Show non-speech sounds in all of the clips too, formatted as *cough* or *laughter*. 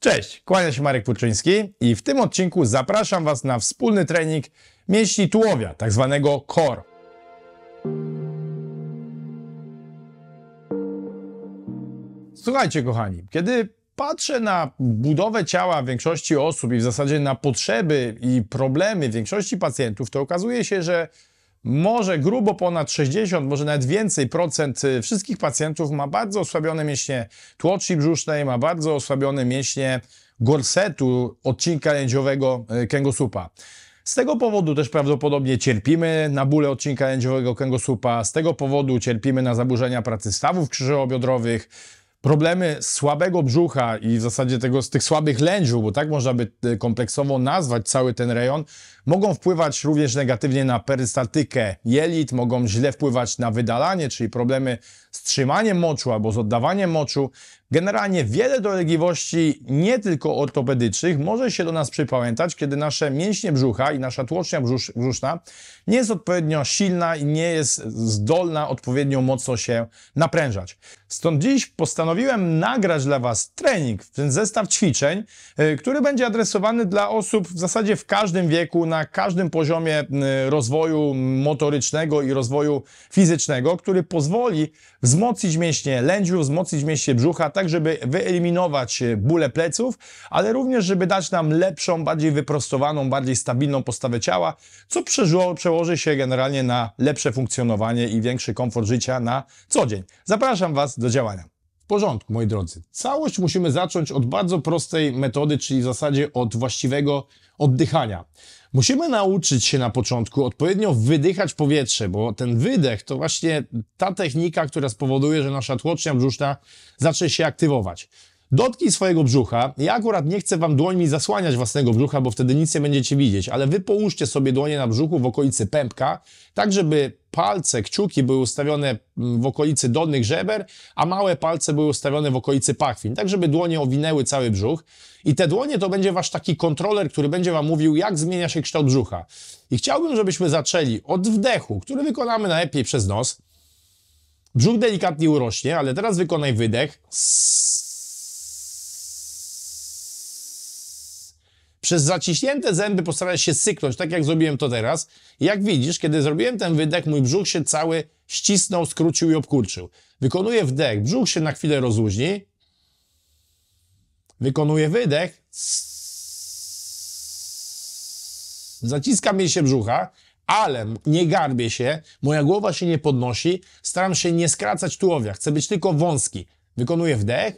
Cześć, kłania się Marek Puczyński i w tym odcinku zapraszam Was na wspólny trening mięśni tułowia, tak zwanego core. Słuchajcie kochani, kiedy patrzę na budowę ciała większości osób i w zasadzie na potrzeby i problemy większości pacjentów, to okazuje się, że może grubo ponad 60, może nawet więcej procent y, wszystkich pacjentów ma bardzo osłabione mięśnie tłoczki brzusznej, ma bardzo osłabione mięśnie gorsetu odcinka lędziowego y, kęgosłupa. Z tego powodu też prawdopodobnie cierpimy na bóle odcinka lędziowego kęgosłupa. z tego powodu cierpimy na zaburzenia pracy stawów krzyżowo-biodrowych, problemy słabego brzucha i w zasadzie tego, z tych słabych lędziów, bo tak można by e, kompleksowo nazwać cały ten rejon, mogą wpływać również negatywnie na perystatykę jelit, mogą źle wpływać na wydalanie, czyli problemy z trzymaniem moczu albo z oddawaniem moczu. Generalnie wiele dolegliwości, nie tylko ortopedycznych, może się do nas przypamiętać, kiedy nasze mięśnie brzucha i nasza tłocznia brzusz, brzuszna nie jest odpowiednio silna i nie jest zdolna odpowiednio mocno się naprężać. Stąd dziś postanowiłem nagrać dla Was trening, ten zestaw ćwiczeń, y, który będzie adresowany dla osób w zasadzie w każdym wieku, na każdym poziomie y, rozwoju motorycznego i rozwoju fizycznego, który pozwoli w wzmocnić mięśnie lędźwiów, wzmocnić mięśnie brzucha, tak żeby wyeliminować e, bóle pleców, ale również żeby dać nam lepszą, bardziej wyprostowaną, bardziej stabilną postawę ciała, co przełoży się generalnie na lepsze funkcjonowanie i większy komfort życia na co dzień. Zapraszam Was do działania porządku, moi drodzy. Całość musimy zacząć od bardzo prostej metody, czyli w zasadzie od właściwego oddychania. Musimy nauczyć się na początku odpowiednio wydychać powietrze, bo ten wydech to właśnie ta technika, która spowoduje, że nasza tłocznia brzuszna zacznie się aktywować. Dotknij swojego brzucha. Ja akurat nie chcę Wam dłońmi zasłaniać własnego brzucha, bo wtedy nic nie będziecie widzieć, ale Wy połóżcie sobie dłonie na brzuchu w okolicy pępka, tak żeby palce, kciuki były ustawione mm, w okolicy dolnych żeber, a małe palce były ustawione w okolicy pachwin, tak żeby dłonie owinęły cały brzuch. I te dłonie to będzie Wasz taki kontroler, który będzie Wam mówił, jak zmienia się kształt brzucha. I chciałbym, żebyśmy zaczęli od wdechu, który wykonamy najlepiej przez nos. Brzuch delikatnie urośnie, ale teraz wykonaj wydech. Sss. Przez zaciśnięte zęby postaraj się syknąć, tak jak zrobiłem to teraz. Jak widzisz, kiedy zrobiłem ten wydech, mój brzuch się cały ścisnął, skrócił i obkurczył. Wykonuję wdech, brzuch się na chwilę rozluźni. Wykonuję wydech. Zaciska mi się brzucha, ale nie garbię się, moja głowa się nie podnosi, staram się nie skracać tułowia, chcę być tylko wąski. Wykonuję wdech.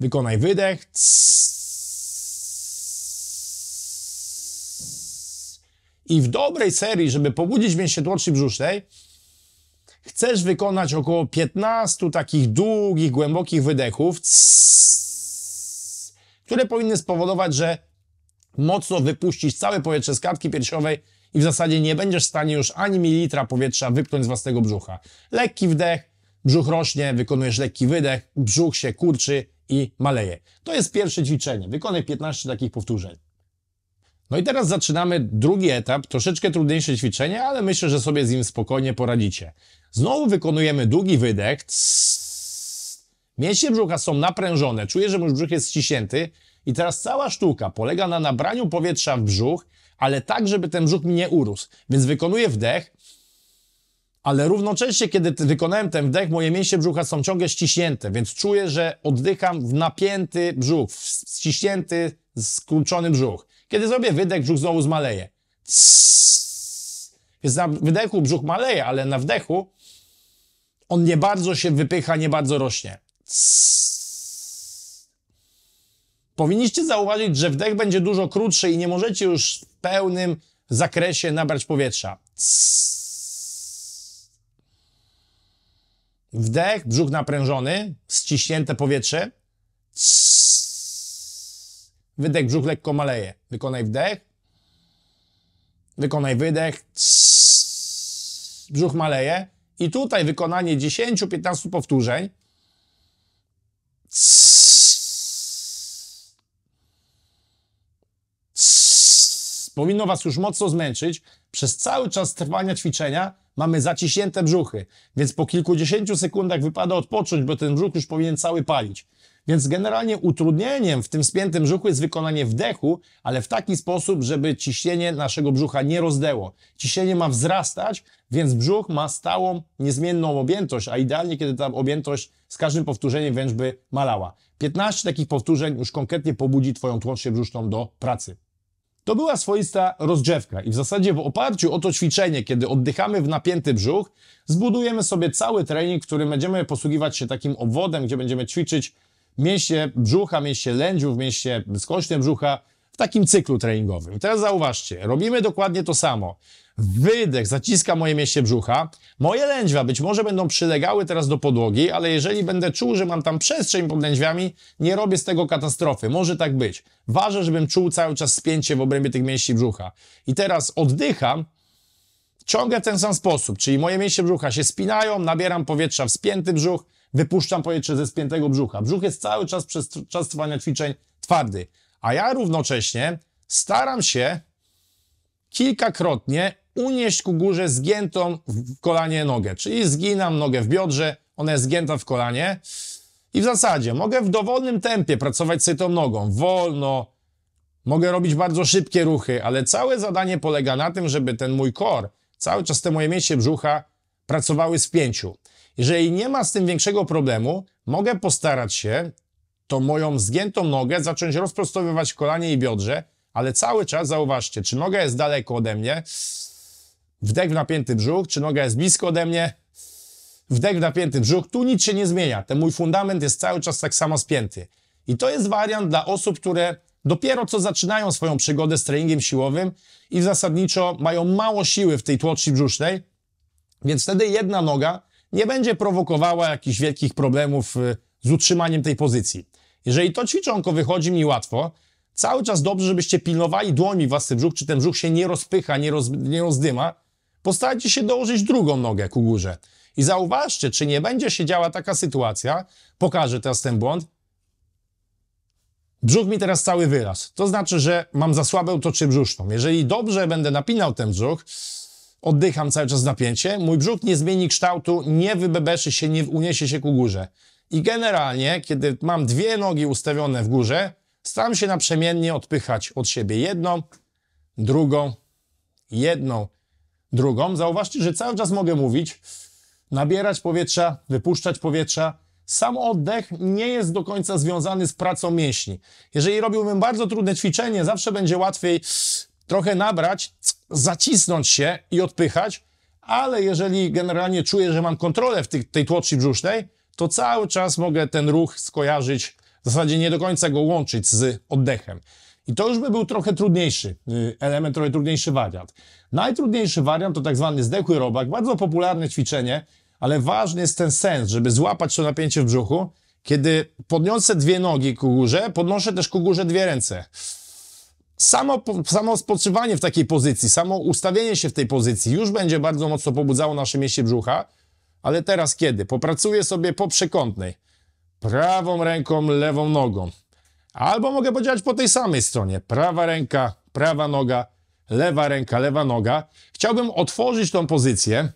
Wykonaj wydech. i w dobrej serii, żeby pobudzić mięśnie tłoczki brzusznej, chcesz wykonać około 15 takich długich, głębokich wydechów, które powinny spowodować, że mocno wypuścisz całe powietrze z klatki piersiowej i w zasadzie nie będziesz w stanie już ani mililitra powietrza wypchnąć z własnego brzucha. Lekki wdech, brzuch rośnie, wykonujesz lekki wydech, brzuch się kurczy i maleje. To jest pierwsze ćwiczenie. Wykonaj 15 takich powtórzeń. No i teraz zaczynamy drugi etap, troszeczkę trudniejsze ćwiczenie, ale myślę, że sobie z nim spokojnie poradzicie. Znowu wykonujemy długi wydech. Mięśnie brzucha są naprężone, czuję, że mój brzuch jest ściśnięty i teraz cała sztuka polega na nabraniu powietrza w brzuch, ale tak, żeby ten brzuch mi nie urósł. Więc wykonuję wdech, ale równocześnie, kiedy wykonałem ten wdech, moje mięśnie brzucha są ciągle ściśnięte, więc czuję, że oddycham w napięty brzuch, w ściśnięty, skurczony brzuch. Kiedy zrobię wydech, brzuch znowu zmaleje. Więc na wydechu brzuch maleje, ale na wdechu on nie bardzo się wypycha, nie bardzo rośnie. Css. Powinniście zauważyć, że wdech będzie dużo krótszy i nie możecie już w pełnym zakresie nabrać powietrza. Wdech, brzuch naprężony, ściśnięte powietrze. Css. Wydech, brzuch lekko maleje. Wykonaj wdech. Wykonaj wydech. brzuch maleje. I tutaj wykonanie 10-15 powtórzeń. Powinno Was już mocno zmęczyć. Przez cały czas trwania ćwiczenia mamy zaciśnięte brzuchy, więc po kilkudziesięciu sekundach wypada odpocząć, bo ten brzuch już powinien cały palić. Więc generalnie utrudnieniem w tym spiętym brzuchu jest wykonanie wdechu, ale w taki sposób, żeby ciśnienie naszego brzucha nie rozdeło. Ciśnienie ma wzrastać, więc brzuch ma stałą, niezmienną objętość, a idealnie, kiedy ta objętość z każdym powtórzeniem wręcz by malała. 15 takich powtórzeń już konkretnie pobudzi Twoją tłącznię brzuszną do pracy. To była swoista rozdrzewka i w zasadzie w oparciu o to ćwiczenie, kiedy oddychamy w napięty brzuch, zbudujemy sobie cały trening, w którym będziemy posługiwać się takim obwodem, gdzie będziemy ćwiczyć mięśnie brzucha, mięśnie lędziów, mięśnie skośne brzucha w takim cyklu treningowym. Teraz zauważcie, robimy dokładnie to samo. Wydech zaciska moje mięśnie brzucha. Moje lędźwia być może będą przylegały teraz do podłogi, ale jeżeli będę czuł, że mam tam przestrzeń pod lędźwiami, nie robię z tego katastrofy. Może tak być. Ważę, żebym czuł cały czas spięcie w obrębie tych mięśni brzucha. I teraz oddycham, ciągle w ten sam sposób, czyli moje mięśnie brzucha się spinają, nabieram powietrza w spięty brzuch, wypuszczam powietrze ze spiętego brzucha. Brzuch jest cały czas przez czas trwania ćwiczeń twardy, a ja równocześnie staram się kilkakrotnie unieść ku górze zgiętą w kolanie nogę, czyli zginam nogę w biodrze, ona jest zgięta w kolanie i w zasadzie mogę w dowolnym tempie pracować sobie tą nogą, wolno, mogę robić bardzo szybkie ruchy, ale całe zadanie polega na tym, żeby ten mój kor, cały czas te moje mięśnie brzucha pracowały z pięciu. Jeżeli nie ma z tym większego problemu, mogę postarać się to moją zgiętą nogę zacząć rozprostowywać w kolanie i biodrze, ale cały czas zauważcie, czy noga jest daleko ode mnie, wdech w napięty brzuch, czy noga jest blisko ode mnie, wdech w napięty brzuch, tu nic się nie zmienia. Ten mój fundament jest cały czas tak samo spięty. I to jest wariant dla osób, które dopiero co zaczynają swoją przygodę z treningiem siłowym i zasadniczo mają mało siły w tej tłoczni brzusznej, więc wtedy jedna noga nie będzie prowokowała jakichś wielkich problemów y, z utrzymaniem tej pozycji. Jeżeli to ćwiczonko wychodzi mi łatwo, cały czas dobrze, żebyście pilnowali dłońmi własny brzuch, czy ten brzuch się nie rozpycha, nie, roz, nie rozdyma, postarajcie się dołożyć drugą nogę ku górze. I zauważcie, czy nie będzie się działa taka sytuacja, pokażę teraz ten błąd, Brzuch mi teraz cały wyraz. To znaczy, że mam za słabę utoczy brzuszną. Jeżeli dobrze będę napinał ten brzuch, oddycham cały czas napięcie, mój brzuch nie zmieni kształtu, nie wybebeszy się, nie uniesie się ku górze. I generalnie, kiedy mam dwie nogi ustawione w górze, staram się naprzemiennie odpychać od siebie jedną, drugą, jedną, drugą. Zauważcie, że cały czas mogę mówić, nabierać powietrza, wypuszczać powietrza. Sam oddech nie jest do końca związany z pracą mięśni. Jeżeli robiłbym bardzo trudne ćwiczenie, zawsze będzie łatwiej trochę nabrać zacisnąć się i odpychać, ale jeżeli generalnie czuję, że mam kontrolę w tej, tej brzusznej, to cały czas mogę ten ruch skojarzyć, w zasadzie nie do końca go łączyć z oddechem. I to już by był trochę trudniejszy y, element, trochę trudniejszy wariant. Najtrudniejszy wariant to tak zwany zdechły robak, bardzo popularne ćwiczenie, ale ważny jest ten sens, żeby złapać to napięcie w brzuchu, kiedy podniosę dwie nogi ku górze, podnoszę też ku górze dwie ręce samo, samo spoczywanie w takiej pozycji, samo ustawienie się w tej pozycji już będzie bardzo mocno pobudzało nasze mięśnie brzucha, ale teraz kiedy? Popracuję sobie po przekątnej, prawą ręką, lewą nogą. Albo mogę podziałać po tej samej stronie, prawa ręka, prawa noga, lewa ręka, lewa noga. Chciałbym otworzyć tą pozycję.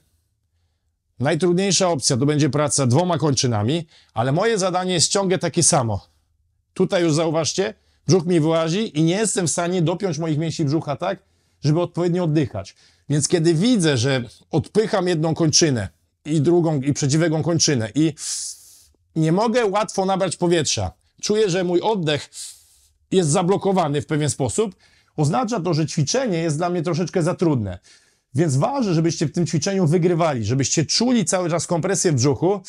Najtrudniejsza opcja to będzie praca dwoma kończynami, ale moje zadanie jest ciągle takie samo. Tutaj już zauważcie, Brzuch mi wyłazi i nie jestem w stanie dopiąć moich mięśni brzucha tak, żeby odpowiednio oddychać. Więc kiedy widzę, że odpycham jedną kończynę i drugą, i przeciwległą kończynę i nie mogę łatwo nabrać powietrza, czuję, że mój oddech jest zablokowany w pewien sposób, oznacza to, że ćwiczenie jest dla mnie troszeczkę za trudne. Więc ważne, żebyście w tym ćwiczeniu wygrywali, żebyście czuli cały czas kompresję w brzuchu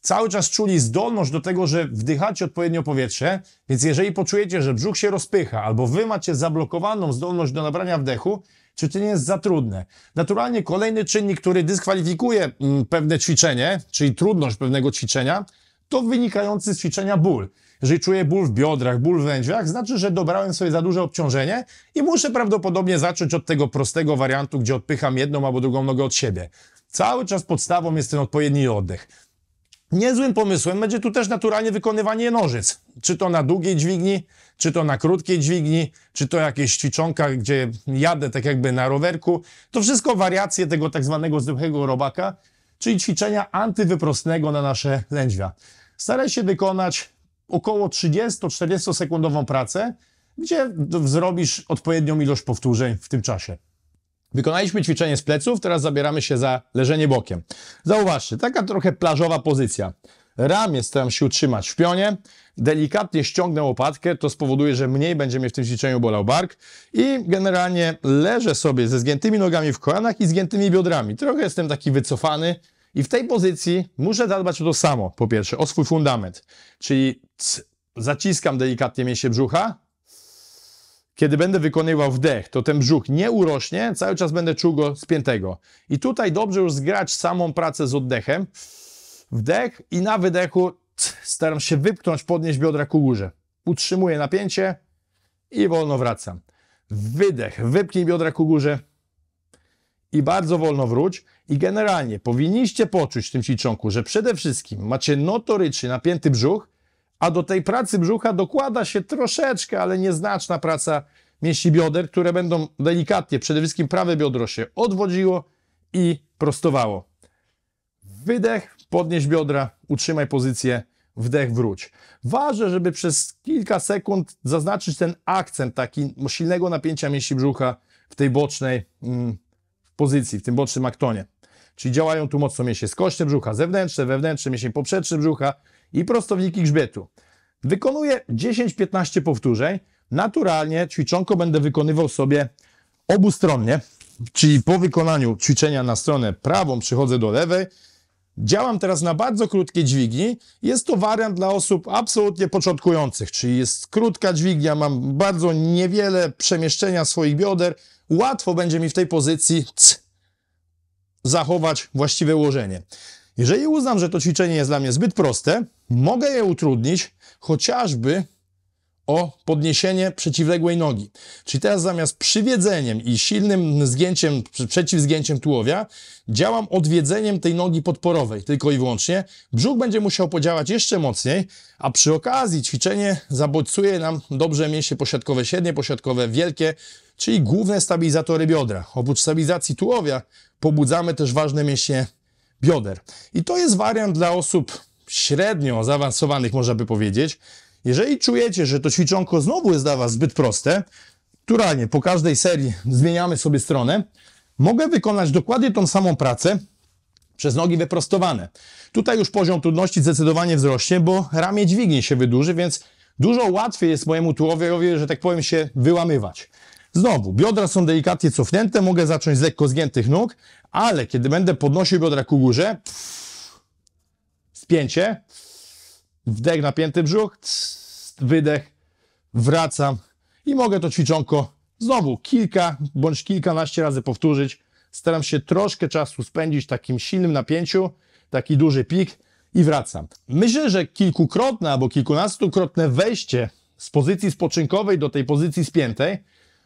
cały czas czuli zdolność do tego, że wdychacie odpowiednio powietrze, więc jeżeli poczujecie, że brzuch się rozpycha albo wy macie zablokowaną zdolność do nabrania wdechu, czy to nie jest za trudne? Naturalnie kolejny czynnik, który dyskwalifikuje mm, pewne ćwiczenie, czyli trudność pewnego ćwiczenia, to wynikający z ćwiczenia ból. Jeżeli czuję ból w biodrach, ból w lędźwiach, znaczy, że dobrałem sobie za duże obciążenie i muszę prawdopodobnie zacząć od tego prostego wariantu, gdzie odpycham jedną albo drugą nogę od siebie. Cały czas podstawą jest ten odpowiedni oddech. Niezłym pomysłem będzie tu też naturalnie wykonywanie nożyc. Czy to na długiej dźwigni, czy to na krótkiej dźwigni, czy to jakieś ćwiczonka, gdzie jadę tak jakby na rowerku. To wszystko wariacje tego tak zwanego zwykłego robaka, czyli ćwiczenia antywyprostnego na nasze lędźwia. Staraj się wykonać około 30-40 sekundową pracę, gdzie zrobisz odpowiednią ilość powtórzeń w tym czasie. Wykonaliśmy ćwiczenie z pleców, teraz zabieramy się za leżenie bokiem. Zauważcie, taka trochę plażowa pozycja. Ramię staram się utrzymać w pionie, delikatnie ściągnę łopatkę, to spowoduje, że mniej będzie mnie w tym ćwiczeniu bolał bark i generalnie leżę sobie ze zgiętymi nogami w kolanach i zgiętymi biodrami. Trochę jestem taki wycofany i w tej pozycji muszę zadbać o to samo, po pierwsze, o swój fundament, czyli c- zaciskam delikatnie mięśnie brzucha, kiedy będę wykonywał wdech, to ten brzuch nie urośnie, cały czas będę czuł go spiętego. I tutaj dobrze już zgrać samą pracę z oddechem. Wdech i na wydechu staram się wypchnąć, podnieść biodra ku górze. Utrzymuję napięcie i wolno wracam. Wydech, wypchnij biodra ku górze i bardzo wolno wróć. I generalnie powinniście poczuć w tym ćwiczonku, że przede wszystkim macie notorycznie napięty brzuch, a do tej pracy brzucha dokłada się troszeczkę, ale nieznaczna praca mięśni bioder, które będą delikatnie, przede wszystkim prawe biodro się odwodziło i prostowało. Wydech, podnieś biodra, utrzymaj pozycję, wdech, wróć. Ważne, żeby przez kilka sekund zaznaczyć ten akcent taki silnego napięcia mięśni brzucha w tej bocznej mm, pozycji, w tym bocznym aktonie. Czyli działają tu mocno mięśnie skośne brzucha, zewnętrzne, wewnętrzne, mięśnie poprzeczne brzucha, i prostowniki grzbietu. Wykonuję 10-15 powtórzeń. Naturalnie ćwiczonko będę wykonywał sobie obustronnie, czyli po wykonaniu ćwiczenia na stronę prawą przychodzę do lewej. Działam teraz na bardzo krótkie dźwigni. Jest to wariant dla osób absolutnie początkujących, czyli jest krótka dźwignia, mam bardzo niewiele przemieszczenia swoich bioder. Łatwo będzie mi w tej pozycji zachować właściwe ułożenie. Jeżeli uznam, że to ćwiczenie jest dla mnie zbyt proste, mogę je utrudnić chociażby o podniesienie przeciwległej nogi. Czyli teraz zamiast przywiedzeniem i silnym zgięciem, przeciwzgięciem tułowia, działam odwiedzeniem tej nogi podporowej, tylko i wyłącznie. Brzuch będzie musiał podziałać jeszcze mocniej, a przy okazji ćwiczenie zabodźcuje nam dobrze mięśnie posiadkowe średnie, posiadkowe wielkie, czyli główne stabilizatory biodra. Oprócz stabilizacji tułowia pobudzamy też ważne mięśnie bioder. I to jest wariant dla osób średnio zaawansowanych, można by powiedzieć. Jeżeli czujecie, że to ćwiczonko znowu jest dla Was zbyt proste, naturalnie po każdej serii zmieniamy sobie stronę, mogę wykonać dokładnie tą samą pracę przez nogi wyprostowane. Tutaj już poziom trudności zdecydowanie wzrośnie, bo ramię dźwigni się wydłuży, więc dużo łatwiej jest mojemu tułowiowi, że tak powiem, się wyłamywać. Znowu, biodra są delikatnie cofnięte, mogę zacząć z lekko zgiętych nóg, ale kiedy będę podnosił biodra ku górze, spięcie, wdech, napięty brzuch, wydech, wracam i mogę to ćwiczonko znowu kilka bądź kilkanaście razy powtórzyć. Staram się troszkę czasu spędzić w takim silnym napięciu, taki duży pik i wracam. Myślę, że kilkukrotne albo kilkunastukrotne wejście z pozycji spoczynkowej do tej pozycji spiętej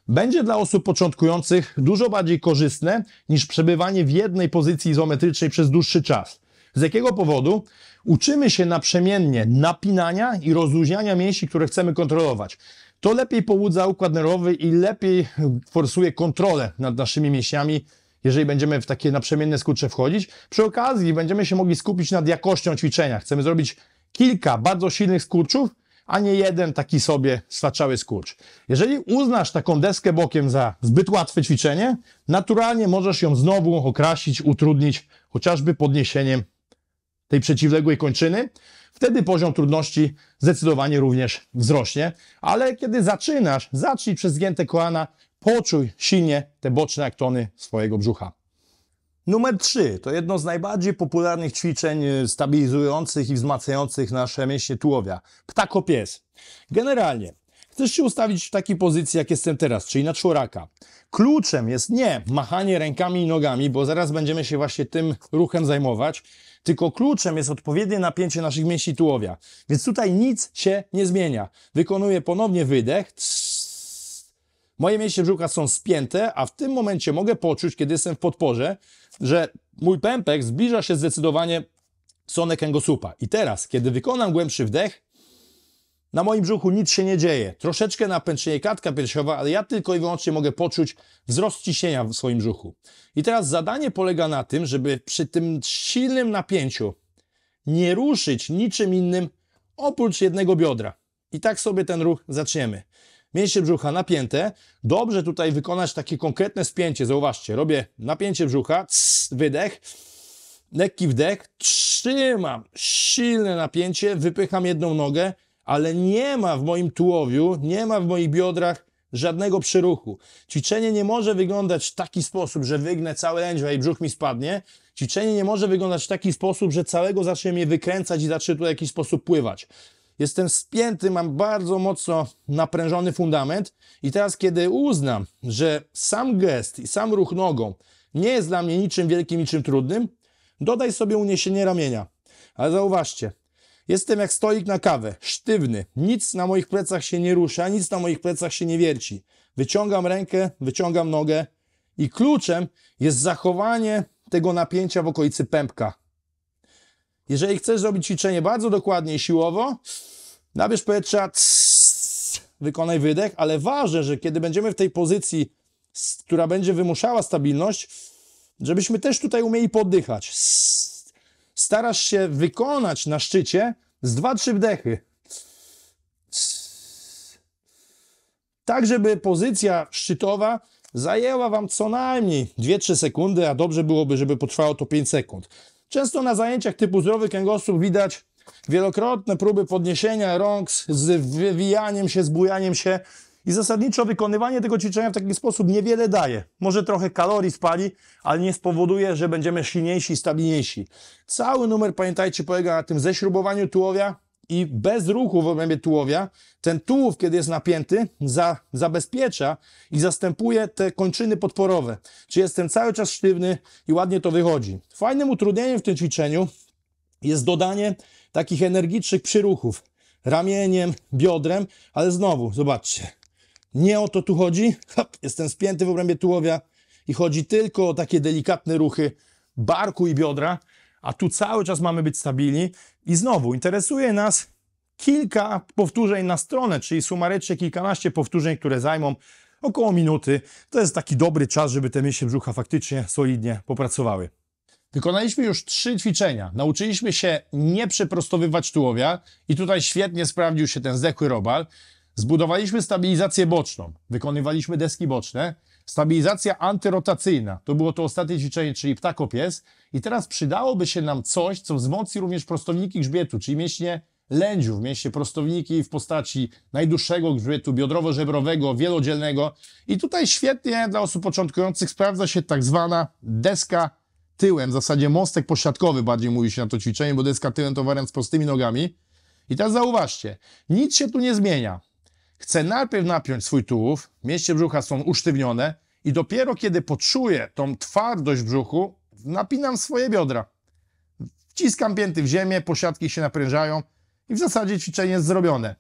będzie dla osób początkujących dużo bardziej korzystne niż przebywanie w jednej pozycji izometrycznej przez dłuższy czas. Z jakiego powodu? Uczymy się naprzemiennie napinania i rozluźniania mięśni, które chcemy kontrolować. To lepiej połudza układ nerwowy i lepiej forsuje kontrolę nad naszymi mięśniami, jeżeli będziemy w takie naprzemienne skurcze wchodzić. Przy okazji będziemy się mogli skupić nad jakością ćwiczenia. Chcemy zrobić kilka bardzo silnych skurczów, a nie jeden taki sobie staczały skurcz. Jeżeli uznasz taką deskę bokiem za zbyt łatwe ćwiczenie, naturalnie możesz ją znowu okrasić, utrudnić, chociażby podniesieniem tej przeciwległej kończyny, wtedy poziom trudności zdecydowanie również wzrośnie. Ale kiedy zaczynasz, zacznij przez zgięte kolana, poczuj silnie te boczne aktony swojego brzucha. Numer 3 to jedno z najbardziej popularnych ćwiczeń y, stabilizujących i wzmacniających nasze mięśnie tułowia. Ptakopies. Generalnie chcesz się ustawić w takiej pozycji, jak jestem teraz, czyli na czworaka. Kluczem jest nie machanie rękami i nogami, bo zaraz będziemy się właśnie tym ruchem zajmować, tylko kluczem jest odpowiednie napięcie naszych mięśni tułowia. Więc tutaj nic się nie zmienia. Wykonuję ponownie wydech, tss, Moje mięśnie brzucha są spięte, a w tym momencie mogę poczuć, kiedy jestem w podporze, że mój pępek zbliża się zdecydowanie w stronę I teraz, kiedy wykonam głębszy wdech, na moim brzuchu nic się nie dzieje. Troszeczkę napęczenie klatka piersiowa, ale ja tylko i wyłącznie mogę poczuć wzrost ciśnienia w swoim brzuchu. I teraz zadanie polega na tym, żeby przy tym silnym napięciu nie ruszyć niczym innym oprócz jednego biodra. I tak sobie ten ruch zaczniemy mięśnie brzucha napięte. Dobrze tutaj wykonać takie konkretne spięcie. Zauważcie, robię napięcie brzucha, wydech, lekki wdech, trzymam silne napięcie, wypycham jedną nogę, ale nie ma w moim tułowiu, nie ma w moich biodrach żadnego przyruchu. Ćwiczenie nie może wyglądać w taki sposób, że wygnę cały lędźwia i brzuch mi spadnie. Ćwiczenie nie może wyglądać w taki sposób, że całego zacznie mnie wykręcać i zacznie tu w jakiś sposób pływać jestem spięty, mam bardzo mocno naprężony fundament i teraz kiedy uznam, że sam gest i sam ruch nogą nie jest dla mnie niczym wielkim, niczym trudnym, dodaj sobie uniesienie ramienia. Ale zauważcie, jestem jak stoik na kawę, sztywny, nic na moich plecach się nie rusza, nic na moich plecach się nie wierci. Wyciągam rękę, wyciągam nogę i kluczem jest zachowanie tego napięcia w okolicy pępka. Jeżeli chcesz zrobić ćwiczenie bardzo dokładnie i siłowo, nabierz powietrza, css, wykonaj wydech, ale ważne, że kiedy będziemy w tej pozycji, która będzie wymuszała stabilność, żebyśmy też tutaj umieli poddychać. Starasz się wykonać na szczycie z 2-3 wdechy. Tak, żeby pozycja szczytowa zajęła Wam co najmniej 2-3 sekundy, a dobrze byłoby, żeby potrwało to 5 sekund. Często na zajęciach typu zdrowy kręgosłup widać wielokrotne próby podniesienia rąk z wywijaniem się, z bujaniem się i zasadniczo wykonywanie tego ćwiczenia w taki sposób niewiele daje. Może trochę kalorii spali, ale nie spowoduje, że będziemy silniejsi i stabilniejsi. Cały numer, pamiętajcie, polega na tym ześrubowaniu tułowia, i bez ruchu w obrębie tułowia, ten tułów, kiedy jest napięty, za, zabezpiecza i zastępuje te kończyny podporowe. Czyli jestem cały czas sztywny i ładnie to wychodzi. Fajnym utrudnieniem w tym ćwiczeniu jest dodanie takich energicznych przyruchów ramieniem, biodrem, ale znowu, zobaczcie, nie o to tu chodzi. *laughs* Hop, jestem spięty w obrębie tułowia i chodzi tylko o takie delikatne ruchy barku i biodra, a tu cały czas mamy być stabilni. I znowu interesuje nas kilka powtórzeń na stronę, czyli sumarycznie kilkanaście powtórzeń, które zajmą około minuty. To jest taki dobry czas, żeby te mięśnie brzucha faktycznie solidnie popracowały. Wykonaliśmy już trzy ćwiczenia. Nauczyliśmy się nie przeprostowywać tułowia i tutaj świetnie sprawdził się ten zdechły robal. Zbudowaliśmy stabilizację boczną, wykonywaliśmy deski boczne, stabilizacja antyrotacyjna, to było to ostatnie ćwiczenie, czyli ptakopies i teraz przydałoby się nam coś, co wzmocni również prostowniki grzbietu, czyli mięśnie lędziów, mięśnie prostowniki w postaci najdłuższego grzbietu biodrowo-żebrowego, wielodzielnego i tutaj świetnie dla osób początkujących sprawdza się tak zwana deska tyłem, w zasadzie mostek posiadkowy. bardziej mówi się na to ćwiczenie, bo deska tyłem to wariant z prostymi nogami. I teraz zauważcie, nic się tu nie zmienia chcę najpierw napiąć swój tułów, mięśnie brzucha są usztywnione i dopiero kiedy poczuję tą twardość w brzuchu, napinam swoje biodra. Wciskam pięty w ziemię, posiadki się naprężają i w zasadzie ćwiczenie jest zrobione.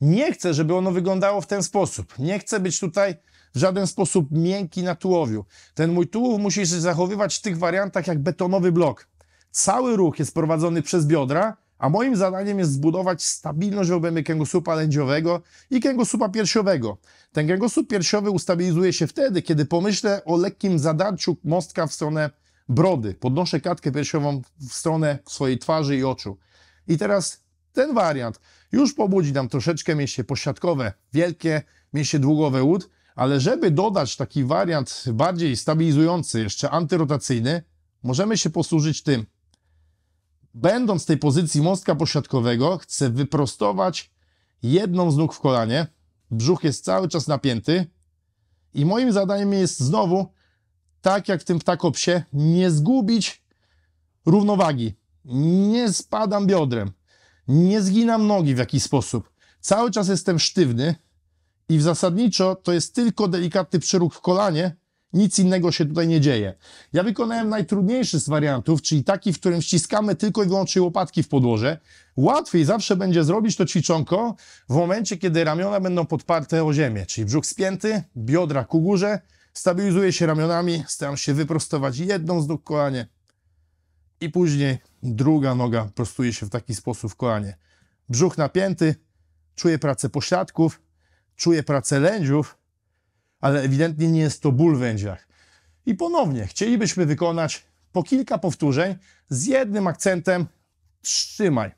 Nie chcę, żeby ono wyglądało w ten sposób. Nie chcę być tutaj w żaden sposób miękki na tułowiu. Ten mój tułów musi się zachowywać w tych wariantach jak betonowy blok. Cały ruch jest prowadzony przez biodra, a moim zadaniem jest zbudować stabilność w obrębie kręgosłupa lędziowego i kręgosłupa piersiowego. Ten kręgosłup piersiowy ustabilizuje się wtedy, kiedy pomyślę o lekkim zadarciu mostka w stronę brody. Podnoszę klatkę piersiową w stronę swojej twarzy i oczu. I teraz ten wariant już pobudzi nam troszeczkę mięśnie posiadkowe, wielkie mięśnie długowe łód, ale żeby dodać taki wariant bardziej stabilizujący, jeszcze antyrotacyjny, możemy się posłużyć tym będąc w tej pozycji mostka posiadkowego, chcę wyprostować jedną z nóg w kolanie. Brzuch jest cały czas napięty. I moim zadaniem jest znowu, tak jak w tym ptakopsie, nie zgubić równowagi. Nie spadam biodrem. Nie zginam nogi w jakiś sposób. Cały czas jestem sztywny i zasadniczo to jest tylko delikatny przeruch w kolanie, nic innego się tutaj nie dzieje. Ja wykonałem najtrudniejszy z wariantów, czyli taki, w którym ściskamy tylko i wyłącznie łopatki w podłoże. Łatwiej zawsze będzie zrobić to ćwiczonko w momencie, kiedy ramiona będą podparte o ziemię, czyli brzuch spięty, biodra ku górze, stabilizuje się ramionami, staram się wyprostować jedną z nóg kolanie i później druga noga prostuje się w taki sposób w kolanie. Brzuch napięty, czuję pracę pośladków, czuję pracę lędziów, ale ewidentnie nie jest to ból w lędźwiach. I ponownie chcielibyśmy wykonać po kilka powtórzeń z jednym akcentem trzymaj.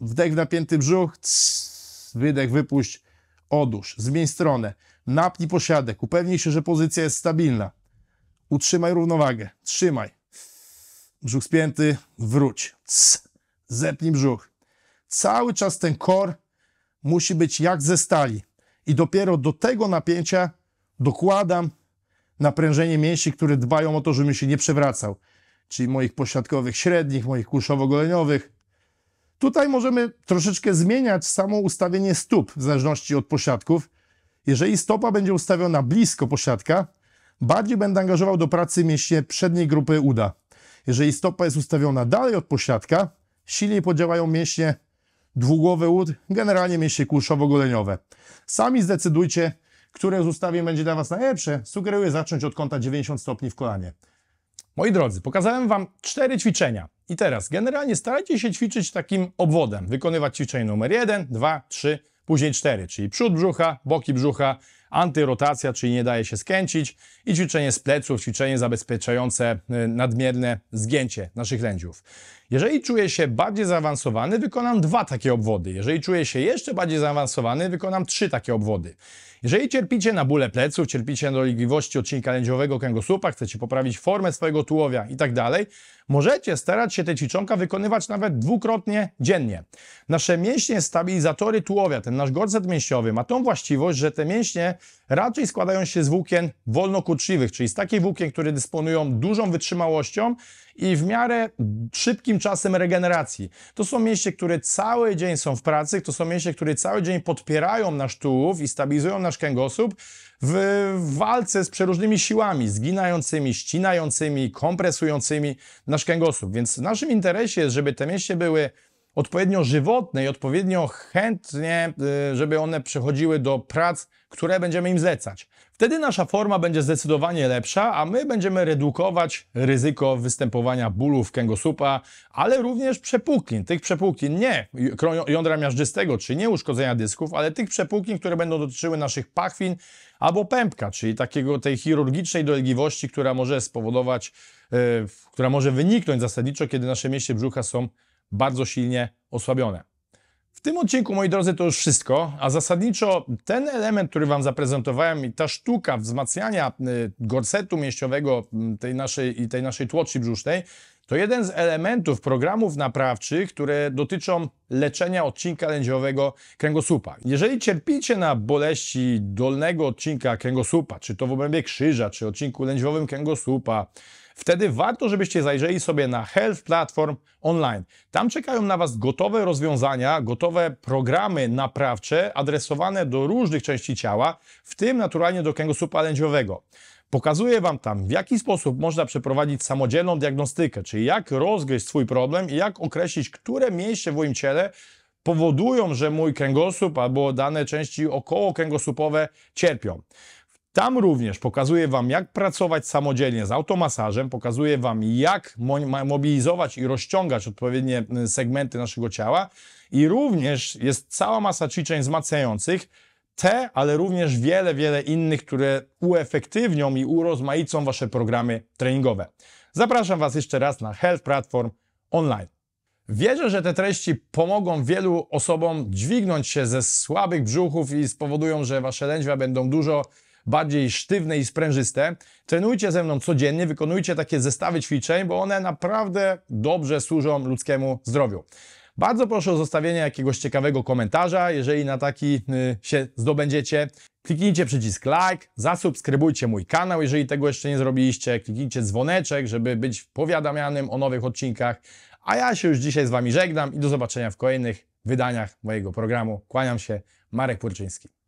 Wdech w napięty brzuch, wydech, wypuść, odłóż, zmień stronę, napnij posiadek, upewnij się, że pozycja jest stabilna. Utrzymaj równowagę, trzymaj. Brzuch spięty, wróć, zepnij brzuch. Cały czas ten kor musi być jak ze stali i dopiero do tego napięcia dokładam naprężenie mięśni, które dbają o to, żebym się nie przewracał, czyli moich pośladkowych średnich, moich kulszowo-goleniowych. Tutaj możemy troszeczkę zmieniać samo ustawienie stóp w zależności od pośladków. Jeżeli stopa będzie ustawiona blisko pośladka, bardziej będę angażował do pracy mięśnie przedniej grupy uda. Jeżeli stopa jest ustawiona dalej od pośladka, silniej podziałają mięśnie dwugłowy łód, generalnie mieście kurszowo-goleniowe. Sami zdecydujcie, które z ustawień będzie dla Was najlepsze. Sugeruję zacząć od kąta 90 stopni w kolanie. Moi drodzy, pokazałem Wam cztery ćwiczenia. I teraz generalnie starajcie się ćwiczyć takim obwodem. Wykonywać ćwiczenie numer 1, 2, 3, później 4, czyli przód brzucha, boki brzucha, antyrotacja, czyli nie daje się skręcić i ćwiczenie z pleców, ćwiczenie zabezpieczające y, nadmierne zgięcie naszych lędziów. Jeżeli czuję się bardziej zaawansowany, wykonam dwa takie obwody. Jeżeli czuję się jeszcze bardziej zaawansowany, wykonam trzy takie obwody. Jeżeli cierpicie na bóle pleców, cierpicie na dolegliwości odcinka lędziowego kręgosłupa, chcecie poprawić formę swojego tułowia itd., tak możecie starać się te ćwiczonka wykonywać nawet dwukrotnie dziennie. Nasze mięśnie stabilizatory tułowia, ten nasz gorset mięśniowy ma tą właściwość, że te mięśnie raczej składają się z włókien wolnokurczliwych, czyli z takich włókien, które dysponują dużą wytrzymałością i w miarę szybkim czasem regeneracji. To są mięśnie, które cały dzień są w pracy, to są mięśnie, które cały dzień podpierają nasz tułów i stabilizują nasz kręgosłup w walce z przeróżnymi siłami, zginającymi, ścinającymi, kompresującymi nasz kręgosłup. Więc w naszym interesie jest, żeby te mięśnie były odpowiednio żywotne i odpowiednio chętnie, y, żeby one przychodziły do prac, które będziemy im zlecać. Wtedy nasza forma będzie zdecydowanie lepsza, a my będziemy redukować ryzyko występowania bólu w ale również przepuklin. Tych przepuklin nie jądra miażdżystego, czy nie uszkodzenia dysków, ale tych przepuklin, które będą dotyczyły naszych pachwin albo pępka, czyli takiego tej chirurgicznej dolegliwości, która może spowodować, yy, która może wyniknąć zasadniczo, kiedy nasze mięśnie brzucha są bardzo silnie osłabione. W tym odcinku, moi drodzy, to już wszystko, a zasadniczo ten element, który Wam zaprezentowałem i ta sztuka wzmacniania y, gorsetu mięśniowego y, tej naszej, i tej naszej tłoczy brzusznej, to jeden z elementów programów naprawczych, które dotyczą leczenia odcinka lędziowego kręgosłupa. Jeżeli cierpicie na boleści dolnego odcinka kręgosłupa, czy to w obrębie krzyża, czy odcinku lędziowym kręgosłupa, wtedy warto, żebyście zajrzeli sobie na Health Platform Online. Tam czekają na Was gotowe rozwiązania, gotowe programy naprawcze adresowane do różnych części ciała, w tym naturalnie do kręgosłupa lędziowego. Pokazuję Wam tam, w jaki sposób można przeprowadzić samodzielną diagnostykę, czyli jak rozgryźć swój problem i jak określić, które miejsce w moim ciele powodują, że mój kręgosłup albo dane części okołokręgosłupowe cierpią. Tam również pokazuję Wam, jak pracować samodzielnie z automasażem, pokazuję Wam, jak mobilizować i rozciągać odpowiednie y, segmenty naszego ciała i również jest cała masa ćwiczeń wzmacniających, te, ale również wiele, wiele innych, które uefektywnią i urozmaicą Wasze programy treningowe. Zapraszam Was jeszcze raz na Health Platform Online. Wierzę, że te treści pomogą wielu osobom dźwignąć się ze słabych brzuchów i spowodują, że Wasze lędźwia będą dużo bardziej sztywne i sprężyste. Trenujcie ze mną codziennie, wykonujcie takie zestawy ćwiczeń, bo one naprawdę dobrze służą ludzkiemu zdrowiu. Bardzo proszę o zostawienie jakiegoś ciekawego komentarza, jeżeli na taki y, się zdobędziecie. Kliknijcie przycisk like, zasubskrybujcie mój kanał, jeżeli tego jeszcze nie zrobiliście. Kliknijcie dzwoneczek, żeby być powiadamianym o nowych odcinkach. A ja się już dzisiaj z Wami żegnam i do zobaczenia w kolejnych wydaniach mojego programu. Kłaniam się, Marek Purczyński.